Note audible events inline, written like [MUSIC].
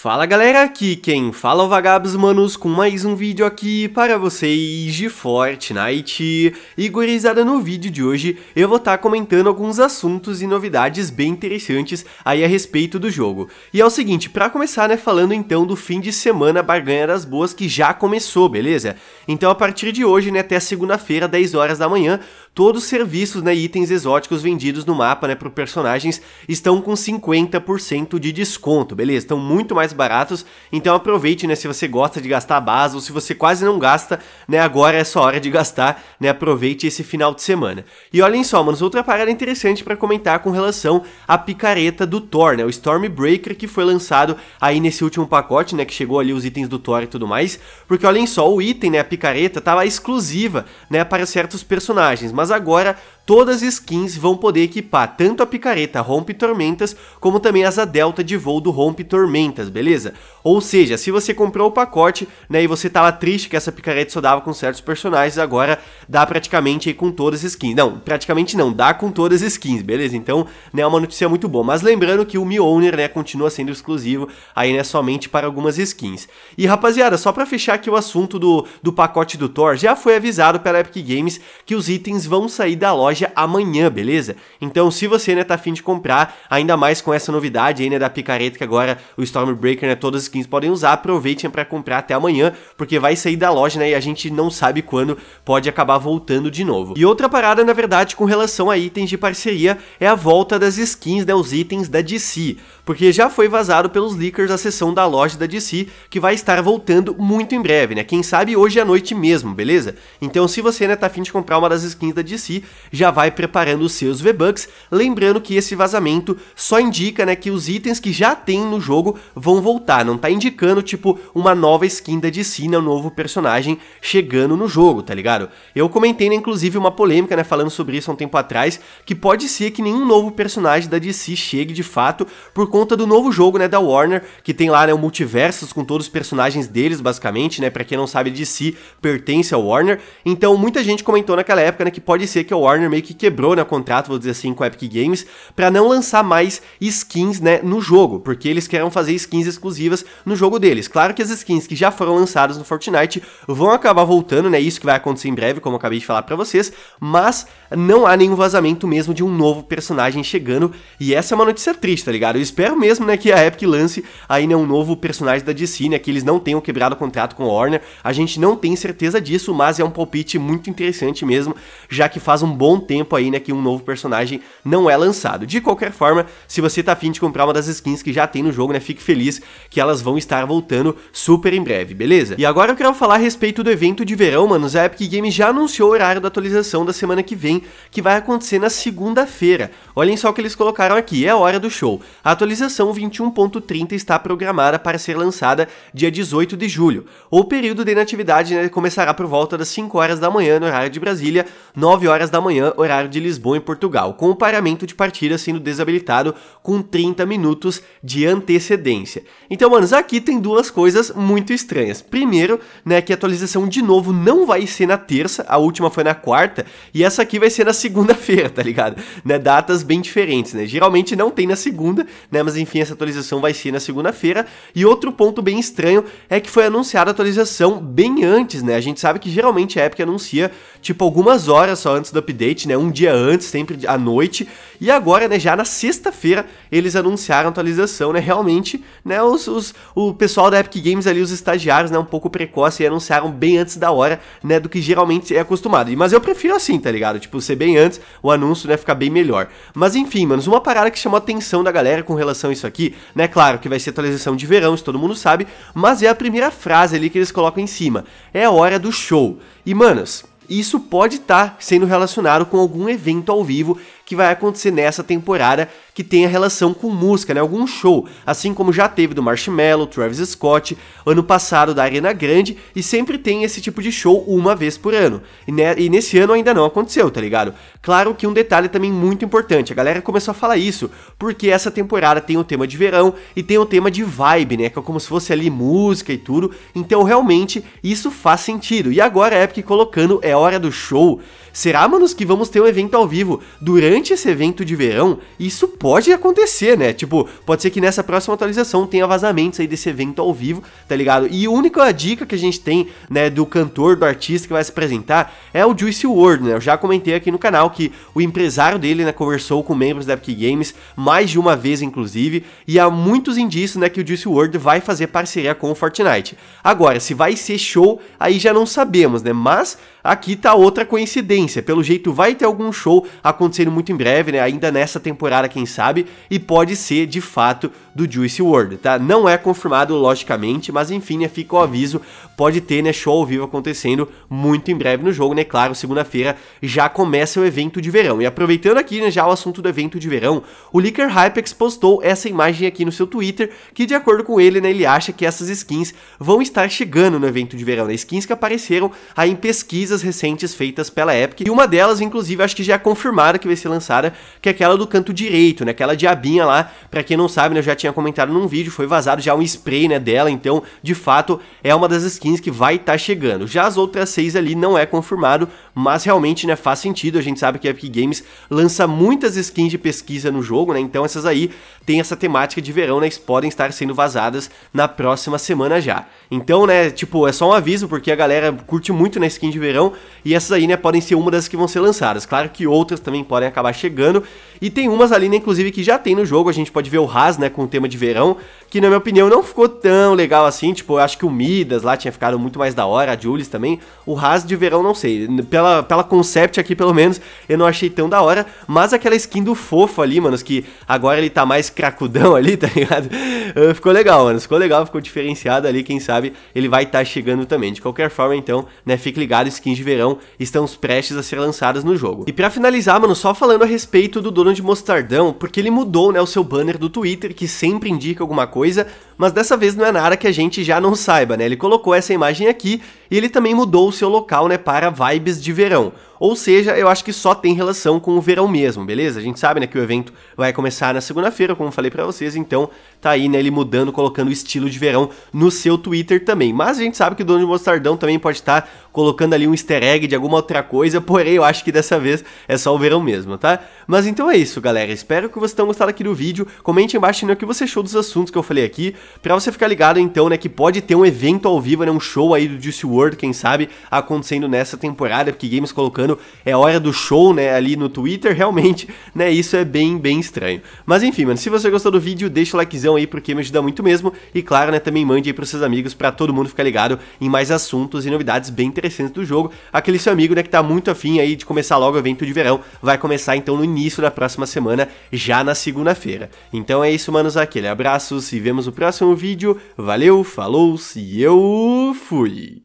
Fala galera, aqui quem fala é o Vagabos Manos com mais um vídeo aqui para vocês de Fortnite. E gurizada, no vídeo de hoje eu vou estar tá comentando alguns assuntos e novidades bem interessantes aí a respeito do jogo. E é o seguinte, para começar né, falando então do fim de semana Barganha das Boas que já começou, beleza? Então a partir de hoje né, até segunda-feira, 10 horas da manhã, todos os serviços né, e itens exóticos vendidos no mapa né, para personagens estão com 50% de desconto, beleza? Estão muito mais baratos, então aproveite né, se você gosta de gastar a base ou se você quase não gasta, né, agora é só hora de gastar, né, aproveite esse final de semana. E olhem só, mano, outra parada interessante para comentar com relação à picareta do Thor, né, o Stormbreaker que foi lançado aí nesse último pacote, né, que chegou ali os itens do Thor e tudo mais, porque olhem só, o item, né, a picareta, estava exclusiva, né, para certos personagens, mas mas agora todas as skins vão poder equipar tanto a picareta Rompe Tormentas, como também a delta de voo do Rompe Tormentas, beleza? Ou seja, se você comprou o pacote, né, e você tava tá triste que essa picareta só dava com certos personagens, agora dá praticamente aí com todas as skins. Não, praticamente não, dá com todas as skins, beleza? Então, né, é uma notícia muito boa. Mas lembrando que o Mjolnir, né, continua sendo exclusivo, aí, né, somente para algumas skins. E, rapaziada, só pra fechar aqui o assunto do, do pacote do Thor, já foi avisado pela Epic Games que os itens vão sair da loja loja amanhã, beleza? Então, se você né, tá afim de comprar, ainda mais com essa novidade aí, né, da picareta que agora o Stormbreaker, né, todas as skins podem usar, aproveitem para comprar até amanhã, porque vai sair da loja, né, e a gente não sabe quando pode acabar voltando de novo. E outra parada, na verdade, com relação a itens de parceria é a volta das skins, né, os itens da DC, porque já foi vazado pelos leakers a sessão da loja da DC, que vai estar voltando muito em breve, né, quem sabe hoje à noite mesmo, beleza? Então, se você, né, tá afim de comprar uma das skins da DC, já já vai preparando os seus V-Bucks, lembrando que esse vazamento só indica né, que os itens que já tem no jogo vão voltar, não tá indicando tipo uma nova skin da DC, né, um novo personagem chegando no jogo, tá ligado? Eu comentei né, inclusive uma polêmica né, falando sobre isso há um tempo atrás, que pode ser que nenhum novo personagem da DC chegue de fato por conta do novo jogo né, da Warner, que tem lá né, o multiversos com todos os personagens deles basicamente, né, pra quem não sabe DC pertence ao Warner, então muita gente comentou naquela época né, que pode ser que a Warner meio que quebrou né, o contrato, vou dizer assim, com a Epic Games, para não lançar mais skins né, no jogo, porque eles querem fazer skins exclusivas no jogo deles. Claro que as skins que já foram lançadas no Fortnite vão acabar voltando, né? Isso que vai acontecer em breve, como eu acabei de falar para vocês, mas não há nenhum vazamento mesmo de um novo personagem chegando, e essa é uma notícia triste, tá ligado? Eu espero mesmo, né, que a Epic lance aí né, um novo personagem da DC, né, que eles não tenham quebrado o contrato com o Warner. A gente não tem certeza disso, mas é um palpite muito interessante mesmo, já que faz um bom tempo aí, né, que um novo personagem não é lançado. De qualquer forma, se você tá afim de comprar uma das skins que já tem no jogo, né, fique feliz que elas vão estar voltando super em breve, beleza? E agora eu quero falar a respeito do evento de verão, mano. A Epic Games já anunciou o horário da atualização da semana que vem, que vai acontecer na segunda-feira. Olhem só o que eles colocaram aqui, é a hora do show. A atualização 21.30 está programada para ser lançada dia 18 de julho. O período de inatividade né, começará por volta das 5 horas da manhã no horário de Brasília, 9 horas da manhã horário de Lisboa, em Portugal, com o paramento de partida sendo desabilitado com 30 minutos de antecedência. Então, manos, aqui tem duas coisas muito estranhas. Primeiro, né, que a atualização de novo não vai ser na terça, a última foi na quarta, e essa aqui vai ser na [LAUGHS] segunda-feira, tá ligado? Né, datas bem diferentes, né? Geralmente não tem na segunda, né, mas enfim, essa atualização vai ser na segunda-feira. E outro ponto bem estranho é que foi anunciada a atualização bem antes, né? A gente sabe que geralmente a época anuncia tipo algumas horas só antes do update, né? Um dia antes, sempre à noite. E agora, né, já na sexta-feira, eles anunciaram a atualização, né? Realmente, né, os, os, o pessoal da Epic Games ali, os estagiários, né, um pouco precoce, e anunciaram bem antes da hora, né, do que geralmente é acostumado. Mas eu prefiro assim, tá ligado? Tipo, ser bem antes, o anúncio, né, ficar bem melhor. Mas enfim, manos, uma parada que chamou a atenção da galera com relação a isso aqui, né, claro que vai ser atualização de verão, isso todo mundo sabe, mas é a primeira frase ali que eles colocam em cima. É a hora do show. E, manos, isso pode estar tá sendo relacionado com algum evento ao vivo que vai acontecer nessa temporada que tenha relação com música, né? Algum show, assim como já teve do Marshmello, Travis Scott, ano passado da Arena Grande, e sempre tem esse tipo de show uma vez por ano. E, né, e nesse ano ainda não aconteceu, tá ligado? Claro que um detalhe também muito importante, a galera começou a falar isso, porque essa temporada tem o tema de verão e tem o tema de vibe, né? Que é como se fosse ali música e tudo. Então realmente isso faz sentido. E agora a Epic colocando é hora do show. Será, manos, que vamos ter um evento ao vivo durante durante esse evento de verão, isso pode acontecer, né? Tipo, pode ser que nessa próxima atualização tenha vazamentos aí desse evento ao vivo, tá ligado? E a única dica que a gente tem, né, do cantor, do artista que vai se apresentar é o Juice WRLD, né? Eu já comentei aqui no canal que o empresário dele, né, conversou com membros da Epic Games mais de uma vez, inclusive, e há muitos indícios, né, que o Juice WRLD vai fazer parceria com o Fortnite. Agora, se vai ser show, aí já não sabemos, né? Mas Aqui tá outra coincidência. Pelo jeito vai ter algum show acontecendo muito em breve, né? Ainda nessa temporada, quem sabe, e pode ser de fato do Juice World, tá? Não é confirmado logicamente, mas enfim, né, fica o aviso, pode ter, né, show ao vivo acontecendo muito em breve no jogo, né? Claro, segunda-feira já começa o evento de verão. E aproveitando aqui, né, já o assunto do evento de verão, o Licker Hypex postou essa imagem aqui no seu Twitter, que de acordo com ele, né, ele acha que essas skins vão estar chegando no evento de verão, né? Skins que apareceram aí em pesquisas recentes feitas pela Epic, e uma delas, inclusive, acho que já é confirmada que vai ser lançada, que é aquela do canto direito, né? Aquela diabinha lá, pra quem não sabe, né? Eu já tinha comentado num vídeo, foi vazado já um spray, né, dela, então, de fato, é uma das skins que vai estar tá chegando. Já as outras seis ali não é confirmado, mas realmente, né, faz sentido, a gente sabe que a Epic Games lança muitas skins de pesquisa no jogo, né? Então essas aí tem essa temática de verão, né? Podem estar sendo vazadas na próxima semana já. Então, né, tipo, é só um aviso, porque a galera curte muito na skin de verão, e essas aí, né, podem ser uma das que vão ser lançadas. Claro que outras também podem acabar chegando, e tem umas ali, né, inclusive, que já tem no jogo, a gente pode ver o Haas, né, com o tema de verão, que na minha opinião não ficou tão legal assim. Tipo, eu acho que o Midas lá tinha ficado muito mais da hora, a Julius também. O Haas de verão, não sei. Pela, pela concept aqui, pelo menos, eu não achei tão da hora. Mas aquela skin do fofo ali, mano que agora ele tá mais cracudão [LAUGHS] ali, tá ligado? Eh, ficou legal, mano. Ficou legal, ficou diferenciado ali. Quem sabe ele vai estar tá chegando também. De qualquer forma, então, né, fique ligado, skins de verão estão prestes a ser lançadas no jogo. E para finalizar, mano, só falando a respeito do dono de Mostardão, porque ele mudou, né, o seu banner do Twitter, que sempre indica alguma coisa coisa, mas dessa vez não é nada que a gente já não saiba, né? Ele colocou essa imagem aqui e ele também mudou o seu local, né, para vibes de verão. Ou seja, eu acho que só tem relação com o verão mesmo, beleza? A gente sabe, né, que o evento vai começar na segunda-feira, como falei para vocês, então tá aí, né, ele mudando, colocando o estilo de verão no seu Twitter também. Mas a gente sabe que o dono de Mostardão também pode estar tá colocando ali um easter egg de alguma outra coisa, porém eu acho que dessa vez é só o verão mesmo, tá? Mas então é isso, galera. Espero que vocês tenham gostado aqui do vídeo. Comente embaixo né, o que você achou dos assuntos que eu falei aqui para você ficar ligado então, né, que pode ter um evento ao vivo, né, um show aí do Juice World, quem sabe, acontecendo nessa temporada, porque Games colocando é hora do show, né, ali no Twitter, realmente, né, isso é bem, bem estranho. Mas enfim, mano, se você gostou do vídeo, deixa o likezão aí, porque me ajuda muito mesmo, e claro, né, também mande aí pros seus amigos, para todo mundo ficar ligado em mais assuntos e novidades bem interessantes do jogo. Aquele seu amigo, né, que tá muito afim aí de começar logo o evento de verão, vai começar então no início da próxima semana, já na segunda-feira. Então é isso, manos, aquele abraço, se vemos no próximo próximo vídeo. Valeu, falou-se e eu fui!